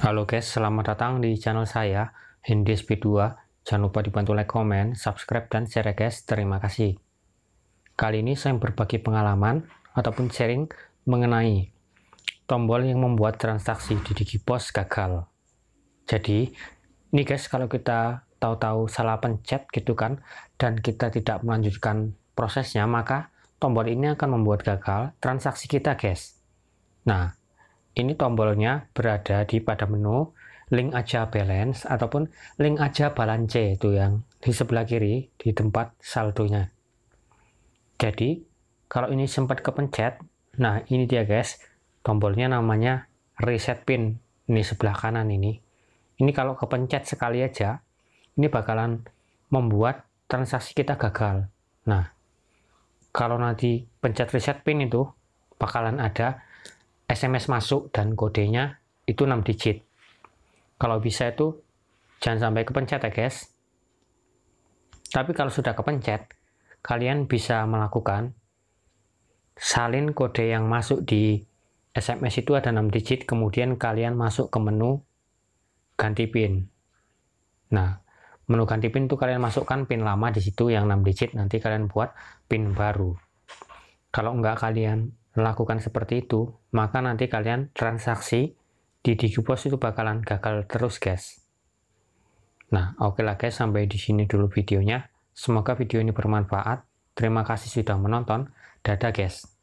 Halo guys, selamat datang di channel saya, Hindi P2. Jangan lupa dibantu like, komen, subscribe, dan share ya guys. Terima kasih. Kali ini saya berbagi pengalaman ataupun sharing mengenai tombol yang membuat transaksi di Digipos gagal. Jadi, ini guys kalau kita tahu-tahu salah pencet gitu kan, dan kita tidak melanjutkan prosesnya, maka tombol ini akan membuat gagal transaksi kita guys. Nah, ini tombolnya berada di pada menu link aja balance ataupun link aja balance itu yang di sebelah kiri di tempat saldonya jadi kalau ini sempat kepencet nah ini dia guys tombolnya namanya reset pin ini sebelah kanan ini ini kalau kepencet sekali aja ini bakalan membuat transaksi kita gagal nah kalau nanti pencet reset pin itu bakalan ada SMS masuk dan kodenya itu 6 digit. Kalau bisa itu jangan sampai kepencet ya guys. Tapi kalau sudah kepencet, kalian bisa melakukan salin kode yang masuk di SMS itu ada 6 digit, kemudian kalian masuk ke menu ganti PIN. Nah, menu ganti PIN itu kalian masukkan PIN lama di situ yang 6 digit, nanti kalian buat PIN baru. Kalau enggak kalian lakukan seperti itu, maka nanti kalian transaksi di DigiPos itu bakalan gagal terus guys. Nah, oke okay lah guys, sampai di sini dulu videonya. Semoga video ini bermanfaat. Terima kasih sudah menonton. Dadah guys.